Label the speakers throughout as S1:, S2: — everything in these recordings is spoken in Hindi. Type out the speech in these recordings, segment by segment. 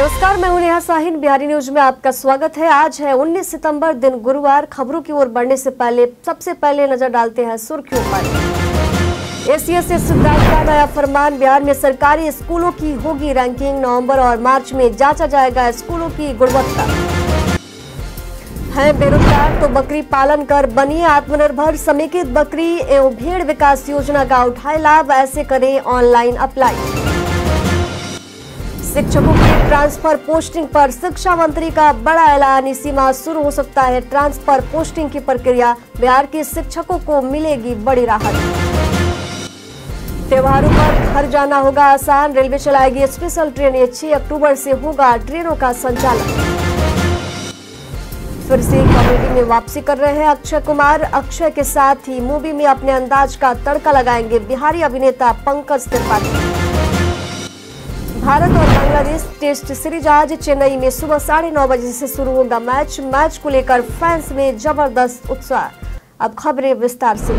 S1: नमस्कार मैं हूं नेहा साहिन बिहारी न्यूज में आपका स्वागत है आज है 19 सितंबर दिन गुरुवार खबरों की ओर बढ़ने से पहले सबसे पहले नजर डालते हैं सुर्खियों पर एसीएस सिद्धार्थ का नया फरमान बिहार में सरकारी स्कूलों की होगी रैंकिंग नवंबर और मार्च में जांचा जाएगा स्कूलों की गुणवत्ता है बेरोजगार तो बकरी पालन कर बनिए आत्मनिर्भर समेकित बकरी एवं भेड़ विकास योजना का उठाए लाभ ऐसे करें ऑनलाइन अप्लाई शिक्षकों की ट्रांसफर पोस्टिंग पर शिक्षा मंत्री का बड़ा ऐलान इसी माह शुरू हो सकता है ट्रांसफर पोस्टिंग की प्रक्रिया बिहार के शिक्षकों को मिलेगी बड़ी राहत त्योहारों पर घर जाना होगा आसान रेलवे चलाएगी स्पेशल ट्रेन ये छह अक्टूबर से होगा ट्रेनों का संचालन फिर से कॉमेडी में वापसी कर रहे हैं अक्षय कुमार अक्षय के साथ ही मूवी में अपने अंदाज का तड़का लगाएंगे बिहारी अभिनेता पंकज त्रिपाठी भारत और बांग्लादेश टेस्ट सीरीज आज चेन्नई में सुबह साढ़े नौ बजे से शुरू होगा मैच मैच को लेकर फैंस में जबरदस्त उत्साह अब खबरें विस्तार से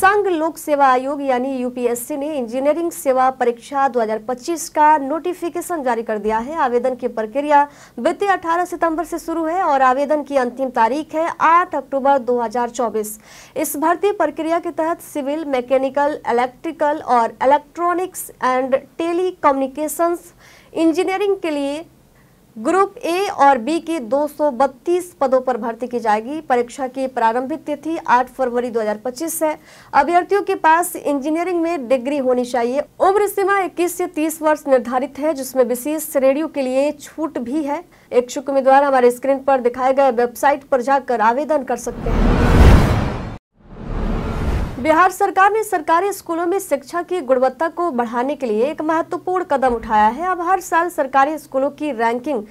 S1: संघ लोक सेवा आयोग यानी यूपीएससी ने इंजीनियरिंग सेवा परीक्षा 2025 का नोटिफिकेशन जारी कर दिया है आवेदन की प्रक्रिया बीते 18 सितंबर से शुरू है और आवेदन की अंतिम तारीख है 8 अक्टूबर 2024 इस भर्ती प्रक्रिया के तहत सिविल मैकेनिकल इलेक्ट्रिकल और इलेक्ट्रॉनिक्स एंड टेली इंजीनियरिंग के लिए ग्रुप ए और बी की 232 पदों पर भर्ती की जाएगी परीक्षा की प्रारंभिक तिथि 8 फरवरी 2025 है अभ्यर्थियों के पास इंजीनियरिंग में डिग्री होनी चाहिए उम्र सीमा 21 से 30 वर्ष निर्धारित है जिसमें विशेष श्रेणियों के लिए छूट भी है इच्छुक उम्मीदवार हमारे स्क्रीन पर दिखाए गए वेबसाइट पर जाकर आवेदन कर सकते हैं बिहार सरकार ने सरकारी स्कूलों में शिक्षा की गुणवत्ता को बढ़ाने के लिए एक महत्वपूर्ण कदम उठाया है अब हर साल सरकारी स्कूलों की रैंकिंग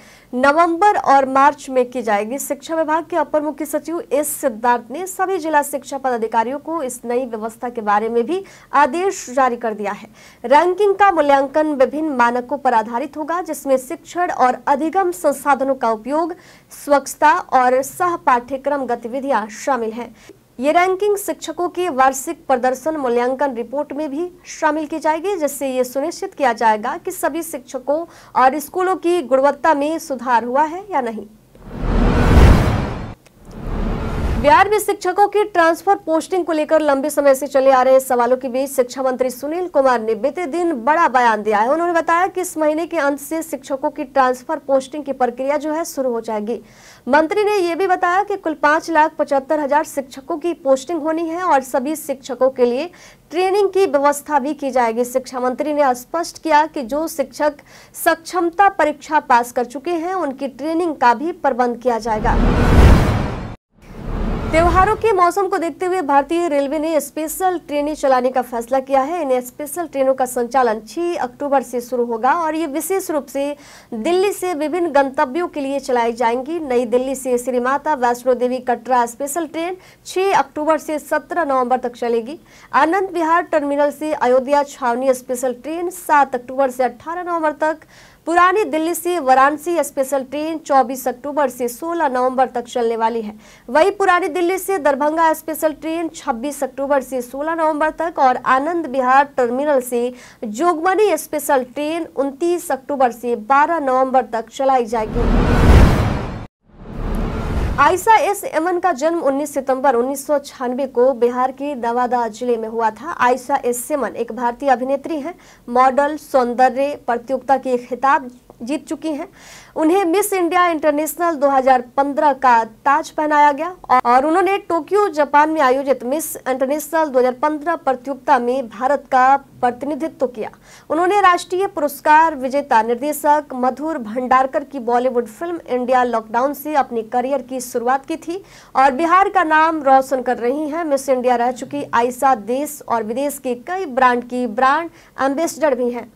S1: नवंबर और मार्च में की जाएगी शिक्षा विभाग के अपर मुख्य सचिव एस सिद्धार्थ ने सभी जिला शिक्षा पदाधिकारियों को इस नई व्यवस्था के बारे में भी आदेश जारी कर दिया है रैंकिंग का मूल्यांकन विभिन्न मानकों पर आधारित होगा जिसमें शिक्षण और अधिगम संसाधनों का उपयोग स्वच्छता और सह पाठ्यक्रम गतिविधियां शामिल है ये रैंकिंग शिक्षकों की वार्षिक प्रदर्शन मूल्यांकन रिपोर्ट में भी शामिल की जाएगी जिससे ये सुनिश्चित किया जाएगा कि सभी शिक्षकों और स्कूलों की गुणवत्ता में सुधार हुआ है या नहीं बिहार में शिक्षकों की ट्रांसफर पोस्टिंग को लेकर लंबे समय से चले आ रहे सवालों के बीच शिक्षा मंत्री सुनील कुमार ने बीते दिन बड़ा बयान दिया है उन्होंने बताया कि इस महीने के अंत से शिक्षकों की ट्रांसफर पोस्टिंग की प्रक्रिया जो है शुरू हो जाएगी मंत्री ने यह भी बताया कि कुल पांच लाख पचहत्तर हजार शिक्षकों की पोस्टिंग होनी है और सभी शिक्षकों के लिए ट्रेनिंग की व्यवस्था भी की जाएगी शिक्षा मंत्री ने स्पष्ट किया कि जो शिक्षक सक्षमता परीक्षा पास कर चुके हैं उनकी ट्रेनिंग का भी प्रबंध किया जाएगा त्योहारों के मौसम को देखते हुए भारतीय रेलवे ने स्पेशल ट्रेनें चलाने का फैसला किया है इन स्पेशल ट्रेनों का संचालन 6 अक्टूबर से शुरू होगा और ये विशेष रूप से दिल्ली से विभिन्न गंतव्यों के लिए चलाई जाएंगी नई दिल्ली से श्री माता वैष्णो देवी कटरा स्पेशल ट्रेन 6 अक्टूबर से 17 नवम्बर तक चलेगी आनंद विहार टर्मिनल से अयोध्या छावनी स्पेशल ट्रेन सात अक्टूबर से अट्ठारह नवम्बर तक पुरानी दिल्ली से वाराणसी स्पेशल ट्रेन 24 अक्टूबर से 16 नवंबर तक चलने वाली है वही पुरानी दिल्ली से दरभंगा स्पेशल ट्रेन 26 अक्टूबर से 16 नवंबर तक और आनंद बिहार टर्मिनल से जोगमनी स्पेशल ट्रेन 29 अक्टूबर से 12 नवंबर तक चलाई जाएगी आयसा एस एमन का जन्म 19 सितंबर उन्नीस को बिहार के दवादा जिले में हुआ था आयसा एस एमन एक भारतीय अभिनेत्री हैं मॉडल सौंदर्य प्रतियोगिता की खिताब जीत चुकी हैं उन्हें मिस इंडिया इंटरनेशनल 2015 का ताज पहनाया गया और उन्होंने टोक्यो जापान में आयोजित मिस इंटरनेशनल 2015 प्रतियोगिता में भारत का प्रतिनिधित्व किया उन्होंने राष्ट्रीय पुरस्कार विजेता निर्देशक मधुर भंडारकर की बॉलीवुड फिल्म इंडिया लॉकडाउन से अपने करियर की शुरुआत की थी और बिहार का नाम रोशन कर रही हैं मिस इंडिया रह चुकी आयसा देश और विदेश के कई ब्रांड की ब्रांड एम्बेसडर भी हैं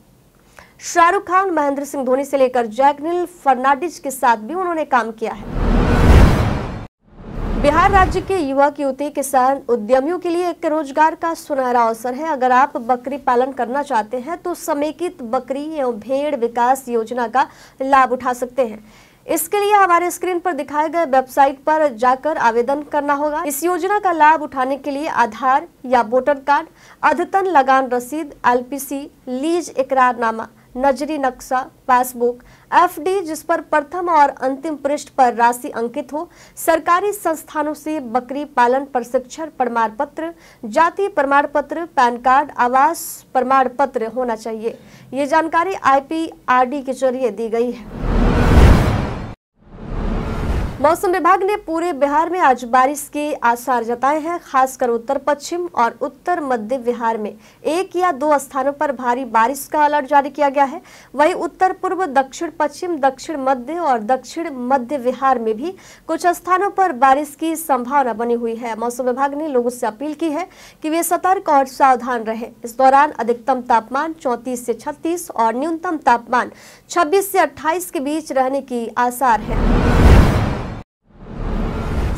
S1: शाहरुख खान महेंद्र सिंह धोनी से लेकर जैकनिल फर्नाडिस के साथ भी उन्होंने काम किया है बिहार राज्य के युवक युवती किसान उद्यमियों के लिए एक रोजगार का सुनहरा अवसर है अगर आप बकरी पालन करना चाहते हैं तो समेकित बकरी एवं भेड़ विकास योजना का लाभ उठा सकते हैं इसके लिए हमारे स्क्रीन पर दिखाए गए वेबसाइट पर जाकर आवेदन करना होगा इस योजना का लाभ उठाने के लिए आधार या वोटर कार्ड अद्यतन लगान रसीद एलपीसी लीज इकरारनामा नजरी नक्शा पासबुक एफडी जिस पर प्रथम और अंतिम पृष्ठ पर राशि अंकित हो सरकारी संस्थानों से बकरी पालन प्रशिक्षण प्रमाण पत्र जाति प्रमाण पत्र पैन कार्ड आवास प्रमाण पत्र होना चाहिए ये जानकारी आईपीआरडी के जरिए दी गई है मौसम विभाग ने पूरे बिहार में आज बारिश के आसार जताए हैं खासकर उत्तर पश्चिम और उत्तर मध्य बिहार में एक या दो स्थानों पर भारी बारिश का अलर्ट जारी किया गया है वहीं उत्तर पूर्व दक्षिण पश्चिम दक्षिण मध्य और दक्षिण मध्य बिहार में भी कुछ स्थानों पर बारिश की संभावना बनी हुई है मौसम विभाग ने लोगों से अपील की है कि वे सतर्क और सावधान रहे इस दौरान अधिकतम तापमान चौंतीस से छत्तीस और न्यूनतम तापमान छब्बीस से अट्ठाईस के बीच रहने की आसार है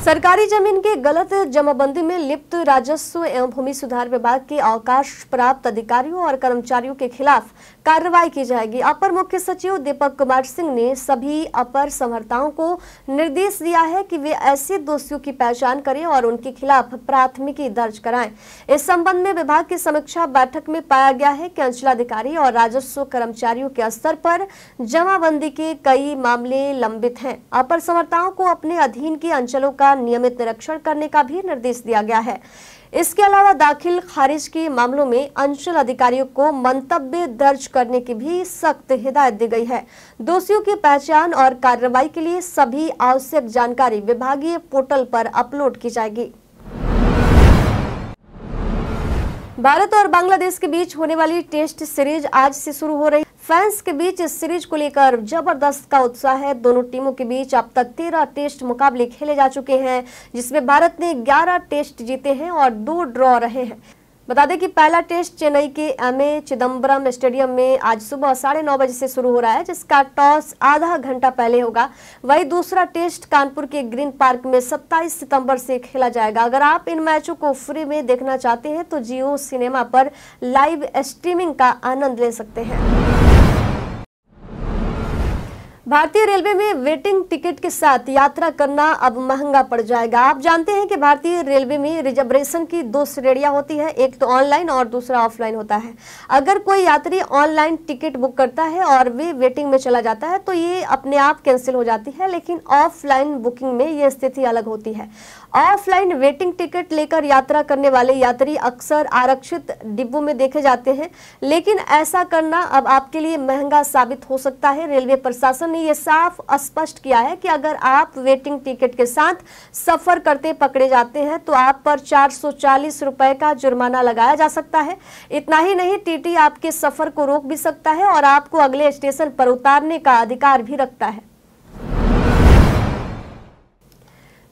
S1: सरकारी जमीन के गलत जमाबंदी में लिप्त राजस्व एवं भूमि सुधार विभाग के अवकाश प्राप्त अधिकारियों और कर्मचारियों के खिलाफ कार्रवाई की जाएगी अपर मुख्य सचिव दीपक कुमार सिंह ने सभी अपर समर्थाओं को निर्देश दिया है कि वे ऐसे दोषियों की पहचान करें और उनके खिलाफ प्राथमिकी दर्ज कराएं इस संबंध में विभाग की समीक्षा बैठक में पाया गया है कि अंचलाधिकारी और राजस्व कर्मचारियों के स्तर पर जमाबंदी के कई मामले लंबित हैं अपर समर्थाओं को अपने अधीन के अंचलों का का नियमित निरीक्षण करने का भी निर्देश दिया गया है इसके अलावा दाखिल खारिज के मामलों में अंचल अधिकारियों को मंतव्य दर्ज करने की भी सख्त हिदायत दी गई है दोषियों की पहचान और कार्रवाई के लिए सभी आवश्यक जानकारी विभागीय पोर्टल पर अपलोड की जाएगी भारत और बांग्लादेश के बीच होने वाली टेस्ट सीरीज आज से शुरू हो रही फैंस के बीच इस सीरीज को लेकर जबरदस्त का उत्साह है दोनों टीमों के बीच अब तक तेरह टेस्ट मुकाबले खेले जा चुके हैं जिसमें भारत ने ग्यारह टेस्ट जीते हैं और दो ड्रॉ रहे हैं बता दें कि पहला टेस्ट चेन्नई के एम ए चिदम्बरम स्टेडियम में आज सुबह साढ़े नौ बजे से शुरू हो रहा है जिसका टॉस आधा घंटा पहले होगा वही दूसरा टेस्ट कानपुर के ग्रीन पार्क में 27 सितंबर से खेला जाएगा अगर आप इन मैचों को फ्री में देखना चाहते हैं तो जियो सिनेमा पर लाइव स्ट्रीमिंग का आनंद ले सकते हैं भारतीय रेलवे में वेटिंग टिकट के साथ यात्रा करना अब महंगा पड़ जाएगा आप जानते हैं कि भारतीय रेलवे में रिजर्वेशन की दो श्रेणियां होती है एक तो ऑनलाइन और दूसरा ऑफलाइन होता है अगर कोई यात्री ऑनलाइन टिकट बुक करता है और वे वेटिंग में चला जाता है तो ये अपने आप कैंसिल हो जाती है लेकिन ऑफलाइन बुकिंग में ये स्थिति अलग होती है ऑफलाइन वेटिंग टिकट लेकर यात्रा करने वाले यात्री अक्सर आरक्षित डिब्बों में देखे जाते हैं लेकिन ऐसा करना अब आपके लिए महंगा साबित हो सकता है रेलवे प्रशासन ने यह साफ स्पष्ट किया है कि अगर आप वेटिंग टिकट के साथ सफर करते पकड़े जाते हैं तो आप पर चार रुपए का जुर्माना लगाया जा सकता है इतना ही नहीं टीटी आपके सफर को रोक भी सकता है और आपको अगले स्टेशन पर उतारने का अधिकार भी रखता है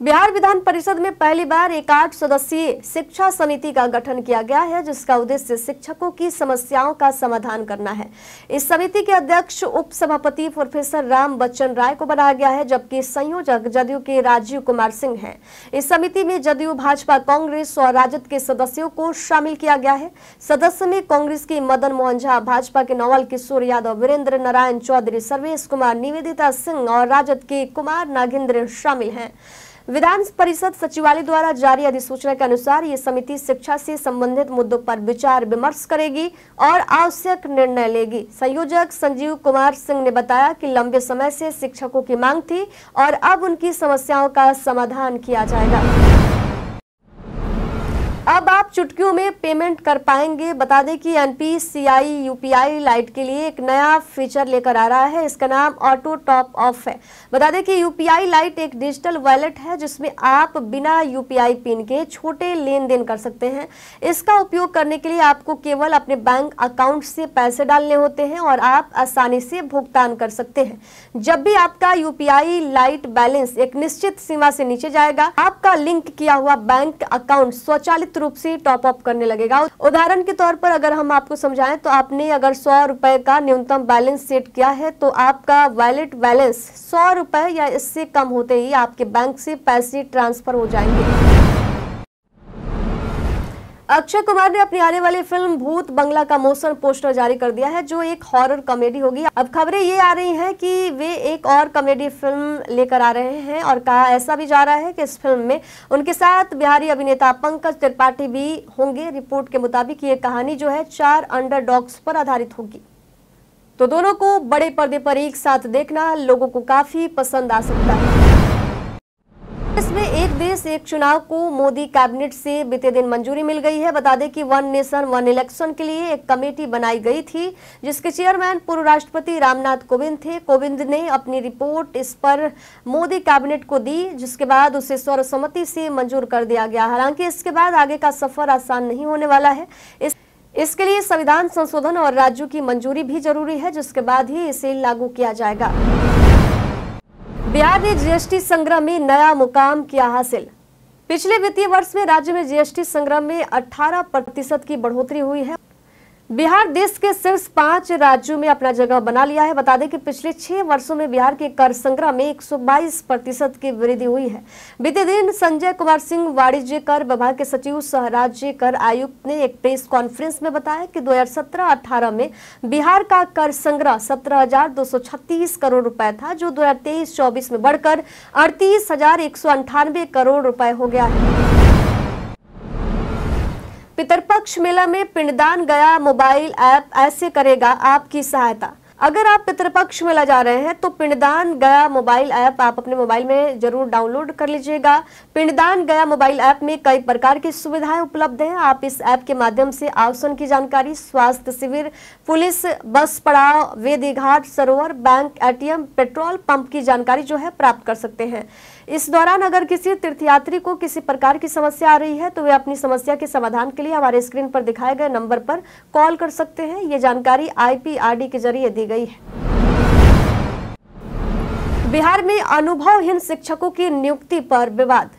S1: बिहार विधान परिषद में पहली बार एक आठ सदस्यीय शिक्षा समिति का गठन किया गया है जिसका उद्देश्य शिक्षकों की समस्याओं का समाधान करना है इस समिति के अध्यक्ष उप सभापति प्रोफेसर राम बच्चन राय को बनाया गया है जबकि संयोजक जदयू के राजीव कुमार सिंह हैं इस समिति में जदयू भाजपा कांग्रेस और राजद के सदस्यों को शामिल किया गया है सदस्य में कांग्रेस के मदन मोहन झा भाजपा के नवल किशोर यादव वीरेंद्र नारायण चौधरी सर्वेश कुमार निवेदिता सिंह और राजद के कुमार नागेंद्र शामिल हैं विधान परिषद सचिवालय द्वारा जारी अधिसूचना के अनुसार ये समिति शिक्षा से संबंधित मुद्दों पर विचार विमर्श करेगी और आवश्यक निर्णय लेगी संयोजक संजीव कुमार सिंह ने बताया कि लंबे समय से शिक्षकों की मांग थी और अब उनकी समस्याओं का समाधान किया जाएगा अब आप चुटकियों में पेमेंट कर पाएंगे बता दें कि N P C I U P I lite के लिए एक नया फीचर लेकर आ रहा है इसका नाम ऑटो टॉप ऑफ है बता दें कि यू पी आई लाइट एक डिजिटल वॉलेट है जिसमें आप बिना यू पी आई पिन के छोटे लेन देन कर सकते हैं इसका उपयोग करने के लिए आपको केवल अपने बैंक अकाउंट से पैसे डालने होते हैं और आप आसानी से भुगतान कर सकते हैं जब भी आपका U P I lite balance एक निश्चित सीमा से नीचे जाएगा आपका लिंक किया हुआ बैंक अकाउंट स्वचालित रूप से टॉप अप करने लगेगा उदाहरण के तौर पर अगर हम आपको समझाएं तो आपने अगर सौ रुपए का न्यूनतम बैलेंस सेट किया है तो आपका वैलेट बैलेंस सौ रुपए या इससे कम होते ही आपके बैंक से पैसे ट्रांसफर हो जाएंगे अक्षय कुमार ने अपनी आने वाली फिल्म भूत बंगला का मोशन पोस्टर जारी कर दिया है जो एक हॉरर कॉमेडी होगी अब खबरें ये आ रही हैं कि वे एक और कॉमेडी फिल्म लेकर आ रहे हैं और कहा ऐसा भी जा रहा है कि इस फिल्म में उनके साथ बिहारी अभिनेता पंकज त्रिपाठी भी होंगे रिपोर्ट के मुताबिक ये कहानी जो है चार अंडर पर आधारित होगी तो दोनों को बड़े पर्दे पर एक साथ देखना लोगों को काफी पसंद आ सकता है इसमें एक देश एक चुनाव को मोदी कैबिनेट से बीते दिन मंजूरी मिल गई है बता दें कि वन नेशन वन इलेक्शन के लिए एक कमेटी बनाई गई थी जिसके चेयरमैन पूर्व राष्ट्रपति रामनाथ कोविंद थे कोविंद ने अपनी रिपोर्ट इस पर मोदी कैबिनेट को दी जिसके बाद उसे सर्वसम्मति से मंजूर कर दिया गया हालांकि इसके बाद आगे का सफर आसान नहीं होने वाला है इस इसके लिए संविधान संशोधन और राज्यों की मंजूरी भी जरूरी है जिसके बाद ही इसे लागू किया जाएगा बिहार ने जीएसटी संग्रह में नया मुकाम किया हासिल पिछले वित्तीय वर्ष में राज्य में जीएसटी संग्रह में 18 प्रतिशत की बढ़ोतरी हुई है बिहार देश के सिर्फ पांच राज्यों में अपना जगह बना लिया है बता दें कि पिछले छह वर्षों में बिहार के कर संग्रह में 122 प्रतिशत की वृद्धि हुई है बीते दिन संजय कुमार सिंह वाणिज्य कर विभाग के सचिव सह राज्य कर आयुक्त ने एक प्रेस कॉन्फ्रेंस में बताया कि 2017-18 में बिहार का कर संग्रह सत्रह करोड़ रुपए था जो दो हजार में बढ़कर अड़तीस करोड़ रुपए हो गया है पितरपक्ष मेला में पिंडदान गया मोबाइल ऐप ऐसे करेगा आपकी सहायता अगर आप पितृपक्ष मेला जा रहे हैं तो पिंडदान गया मोबाइल ऐप आप अपने मोबाइल में जरूर डाउनलोड कर लीजिएगा पिंडदान गया मोबाइल ऐप में कई प्रकार की सुविधाएं उपलब्ध हैं आप इस ऐप के माध्यम से आवसन की जानकारी स्वास्थ्य शिविर पुलिस बस पड़ाव वेदी घाट सरोवर बैंक एटीएम पेट्रोल पंप की जानकारी जो है प्राप्त कर सकते हैं इस दौरान अगर किसी तीर्थयात्री को किसी प्रकार की समस्या आ रही है तो वे अपनी समस्या के समाधान के लिए हमारे स्क्रीन पर दिखाए गए नंबर पर कॉल कर सकते हैं ये जानकारी आईपीआरडी के जरिए दी गई है बिहार में अनुभवहीन शिक्षकों की नियुक्ति पर विवाद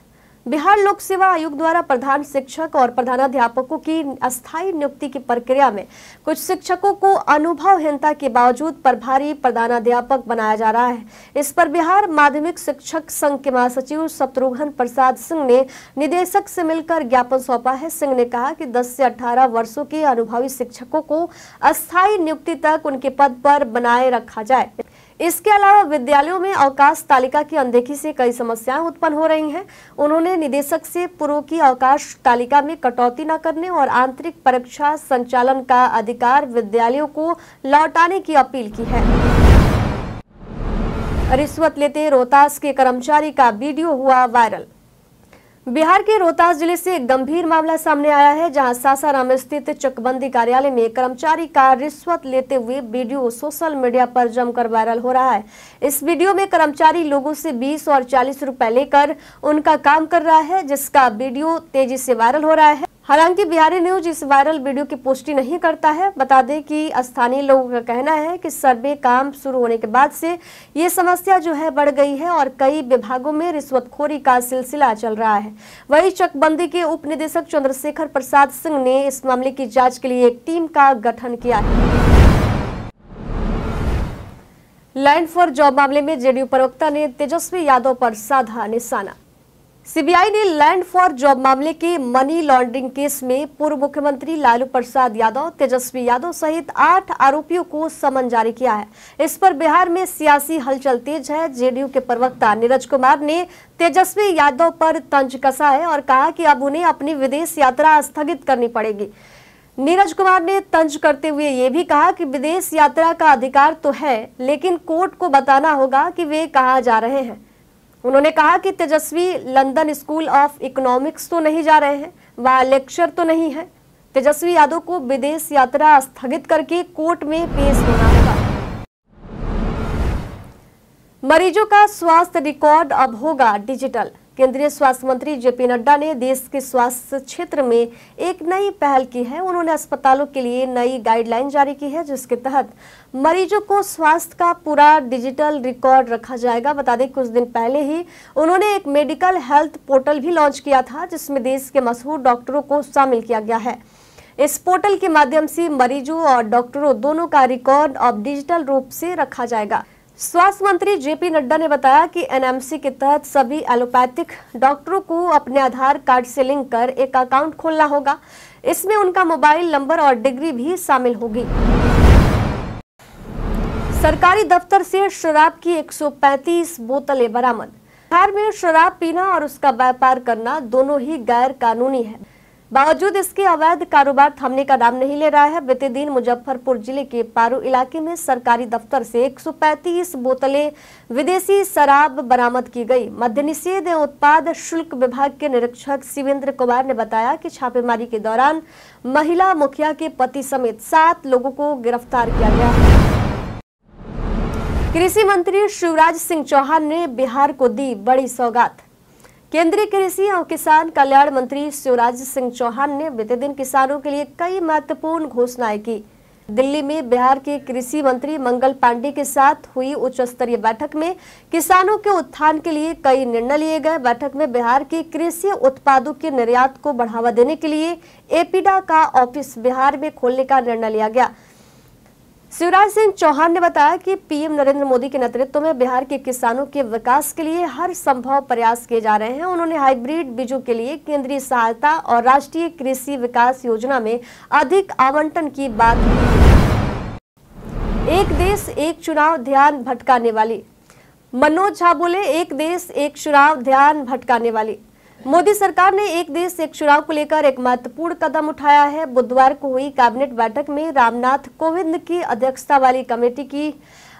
S1: बिहार लोक सेवा आयोग द्वारा प्रधान शिक्षक और प्रधानाध्यापकों की अस्थायी नियुक्ति की प्रक्रिया में कुछ शिक्षकों को अनुभवहीनता के बावजूद प्रभारी प्रधानाध्यापक बनाया जा रहा है इस पर बिहार माध्यमिक शिक्षक संघ के महासचिव शत्रुघ्न प्रसाद सिंह ने निदेशक से मिलकर ज्ञापन सौंपा है सिंह ने कहा कि 10 से 18 वर्षों के अनुभवी शिक्षकों को अस्थायी नियुक्ति तक उनके पद पर बनाए रखा जाए इसके अलावा विद्यालयों में अवकाश तालिका की अनदेखी से कई समस्याएं उत्पन्न हो रही हैं उन्होंने निदेशक से पूर्व की अवकाश तालिका में कटौती न करने और आंतरिक परीक्षा संचालन का अधिकार विद्यालयों को लौटाने की अपील की है रिश्वत लेते रोहतास के कर्मचारी का वीडियो हुआ वायरल बिहार के रोहतास जिले से एक गंभीर मामला सामने आया है जहां सासाराम स्थित चकबंदी कार्यालय में कर्मचारी का रिश्वत लेते हुए वीडियो सोशल मीडिया पर जमकर वायरल हो रहा है इस वीडियो में कर्मचारी लोगों से 20 और 40 रुपए लेकर उनका काम कर रहा है जिसका वीडियो तेजी से वायरल हो रहा है हालांकि बिहारी न्यूज इस वायरल वीडियो की पुष्टि नहीं करता है बता दें कि स्थानीय लोगों का कहना है कि सर्वे काम शुरू होने के बाद से ये समस्या जो है बढ़ गई है और कई विभागों में रिश्वतखोरी का सिलसिला चल रहा है वही चकबंदी के उप निदेशक चंद्रशेखर प्रसाद सिंह ने इस मामले की जाँच के लिए एक टीम का गठन किया है लैंड फॉर जॉब मामले में जेडीयू प्रवक्ता ने तेजस्वी यादव पर साधा निशाना सीबीआई ने लैंड फॉर जॉब मामले के मनी लॉन्ड्रिंग केस में पूर्व मुख्यमंत्री लालू प्रसाद यादव तेजस्वी यादव सहित आठ आरोपियों को समन जारी किया है इस पर बिहार में सियासी हलचल तेज है जेडीयू के प्रवक्ता नीरज कुमार ने तेजस्वी यादव पर तंज कसा है और कहा कि अब उन्हें अपनी विदेश यात्रा स्थगित करनी पड़ेगी नीरज कुमार ने तंज करते हुए ये भी कहा कि विदेश यात्रा का अधिकार तो है लेकिन कोर्ट को बताना होगा कि वे कहा जा रहे हैं उन्होंने कहा कि Tejashwi London School of Economics तो नहीं जा रहे हैं व लेक्चर तो नहीं है तेजस्वी यादव को विदेश यात्रा स्थगित करके कोर्ट में पेश होना होगा मरीजों का स्वास्थ्य रिकॉर्ड अब होगा डिजिटल केंद्रीय स्वास्थ्य मंत्री जेपी नड्डा ने देश के स्वास्थ्य क्षेत्र में एक नई पहल की है उन्होंने अस्पतालों के लिए नई गाइडलाइन जारी की है जिसके तहत मरीजों को स्वास्थ्य का पूरा डिजिटल रिकॉर्ड रखा जाएगा बता दें कुछ दिन पहले ही उन्होंने एक मेडिकल हेल्थ पोर्टल भी लॉन्च किया था जिसमें देश के मशहूर डॉक्टरों को शामिल किया गया है इस पोर्टल के माध्यम से मरीजों और डॉक्टरों दोनों का रिकॉर्ड अब डिजिटल रूप से रखा जाएगा स्वास्थ्य मंत्री जेपी नड्डा ने बताया कि एनएमसी के तहत सभी एलोपैथिक डॉक्टरों को अपने आधार कार्ड से लिंक कर एक अकाउंट खोलना होगा इसमें उनका मोबाइल नंबर और डिग्री भी शामिल होगी सरकारी दफ्तर से शराब की 135 बोतलें बरामद बिहार में शराब पीना और उसका व्यापार करना दोनों ही गैर कानूनी है बावजूद इसके अवैध कारोबार थमने का नाम नहीं ले रहा है बीते दिन मुजफ्फरपुर जिले के पारू इलाके में सरकारी दफ्तर से 135 बोतलें विदेशी शराब बरामद की गई मध्य निषेध एवं उत्पाद शुल्क विभाग के निरीक्षक शिवेंद्र कुमार ने बताया कि छापेमारी के दौरान महिला मुखिया के पति समेत सात लोगों को गिरफ्तार किया गया कृषि मंत्री शिवराज सिंह चौहान ने बिहार को दी बड़ी सौगात केंद्रीय कृषि और किसान कल्याण मंत्री शिवराज सिंह चौहान ने बीते दिन किसानों के लिए कई महत्वपूर्ण घोषणाएं की दिल्ली में बिहार के कृषि मंत्री मंगल पांडे के साथ हुई उच्च स्तरीय बैठक में किसानों के उत्थान के लिए कई निर्णय लिए गए बैठक में बिहार के कृषि उत्पादों के निर्यात को बढ़ावा देने के लिए एपीडा का ऑफिस बिहार में खोलने का निर्णय लिया गया शिवराज सिंह चौहान ने बताया कि पीएम नरेंद्र मोदी के नेतृत्व में बिहार के किसानों के विकास के लिए हर संभव प्रयास किए जा रहे हैं उन्होंने हाइब्रिड बीजों के लिए केंद्रीय सहायता और राष्ट्रीय कृषि विकास योजना में अधिक आवंटन की बात एक देश एक चुनाव ध्यान भटकाने वाली मनोज झा बोले एक देश एक चुनाव ध्यान भटकाने वाली मोदी सरकार ने एक देश एक चुनाव को लेकर एक महत्वपूर्ण कदम उठाया है बुधवार को हुई कैबिनेट बैठक में रामनाथ कोविंद की अध्यक्षता वाली कमेटी की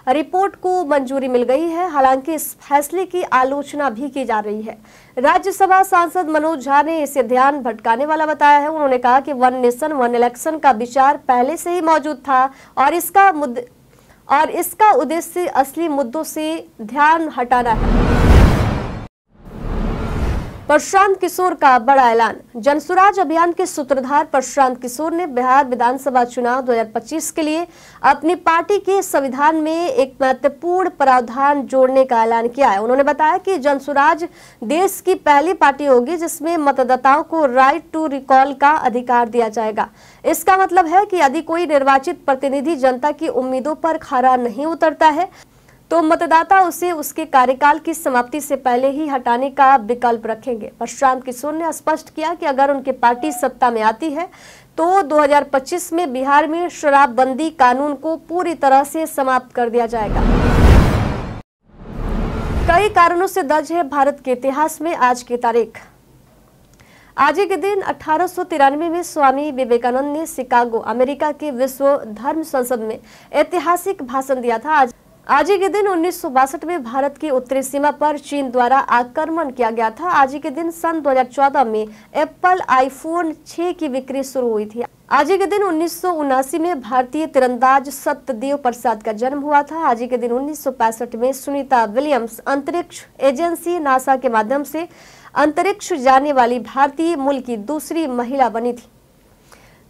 S1: रिपोर्ट को मंजूरी मिल गई है हालांकि इस फैसले की आलोचना भी की जा रही है राज्यसभा सांसद मनोज झा ने इसे ध्यान भटकाने वाला बताया है उन्होंने कहा कि वन नेशन वन इलेक्शन का विचार पहले से ही मौजूद था और इसका मुद्दे और इसका उद्देश्य असली मुद्दों से ध्यान हटाना है प्रशांत किशोर का बड़ा ऐलान जनसुराज अभियान के सूत्रधार प्रशांत किशोर ने बिहार विधानसभा चुनाव 2025 के लिए अपनी पार्टी के संविधान में एक महत्वपूर्ण प्रावधान जोड़ने का ऐलान किया है उन्होंने बताया कि जनसुराज देश की पहली पार्टी होगी जिसमें मतदाताओं को राइट टू रिकॉल का अधिकार दिया जाएगा इसका मतलब है कि यदि कोई निर्वाचित प्रतिनिधि जनता की उम्मीदों पर खरा नहीं उतरता है तो मतदाता उसे उसके कार्यकाल की समाप्ति से पहले ही हटाने का विकल्प रखेंगे प्रशांत किशोर ने स्पष्ट किया कि अगर उनकी पार्टी सत्ता में आती है तो 2025 में बिहार में शराबबंदी कानून को पूरी तरह से समाप्त कर दिया जाएगा कई कारणों से दर्ज है भारत के इतिहास में आज की तारीख आज के दिन अठारह में स्वामी विवेकानंद ने शिकागो अमेरिका के विश्व धर्म संसद में ऐतिहासिक भाषण दिया था आज आज ही के दिन उन्नीस में भारत की उत्तरी सीमा पर चीन द्वारा आक्रमण किया गया था आज ही के दिन सन 2014 में एप्पल आईफोन 6 की बिक्री शुरू हुई थी आज ही के दिन उन्नीस में भारतीय तिरंदाज सत्यदेव प्रसाद का जन्म हुआ था आज ही के दिन उन्नीस में सुनीता विलियम्स अंतरिक्ष एजेंसी नासा के माध्यम से अंतरिक्ष जाने वाली भारतीय मूल की दूसरी महिला बनी थी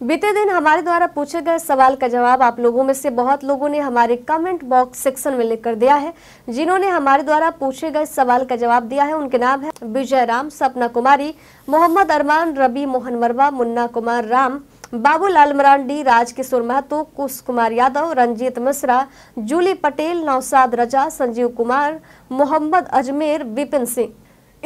S1: बीते दिन हमारे द्वारा पूछे गए सवाल का जवाब आप लोगों में से बहुत लोगों ने हमारे कमेंट बॉक्स सेक्शन में लिखकर दिया है जिन्होंने हमारे द्वारा पूछे गए सवाल का जवाब दिया है उनके नाम है विजय राम सपना कुमारी मोहम्मद अरमान रवि मोहन वर्मा मुन्ना कुमार राम बाबूलाल मरांडी राजकिशोर महतो कुश कुमार यादव रंजीत मिश्रा जूली पटेल नौसाद रजा संजीव कुमार मोहम्मद अजमेर विपिन सिंह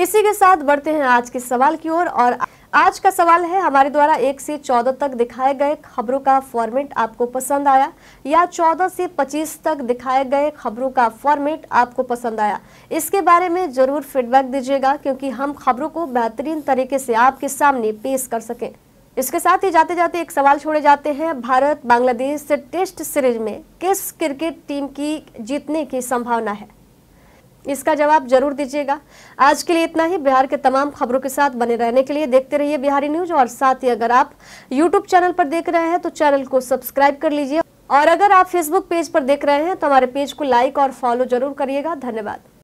S1: इसी के साथ बढ़ते हैं आज के सवाल की ओर और, आज का सवाल है हमारे द्वारा एक से चौदह तक दिखाए गए खबरों का फॉर्मेट आपको पसंद आया या चौदह से पच्चीस तक दिखाए गए खबरों का फॉर्मेट आपको पसंद आया इसके बारे में ज़रूर फीडबैक दीजिएगा क्योंकि हम खबरों को बेहतरीन तरीके से आपके सामने पेश कर सकें इसके साथ ही जाते जाते एक सवाल छोड़े जाते हैं भारत बांग्लादेश टेस्ट सीरीज में किस क्रिकेट टीम की जीतने की संभावना है इसका जवाब जरूर दीजिएगा आज के लिए इतना ही बिहार के तमाम खबरों के साथ बने रहने के लिए देखते रहिए बिहारी न्यूज और साथ ही अगर आप यूट्यूब चैनल पर देख रहे हैं तो चैनल को सब्सक्राइब कर लीजिए और अगर आप फेसबुक पेज पर देख रहे हैं तो हमारे पेज को लाइक और फॉलो जरूर करिएगा धन्यवाद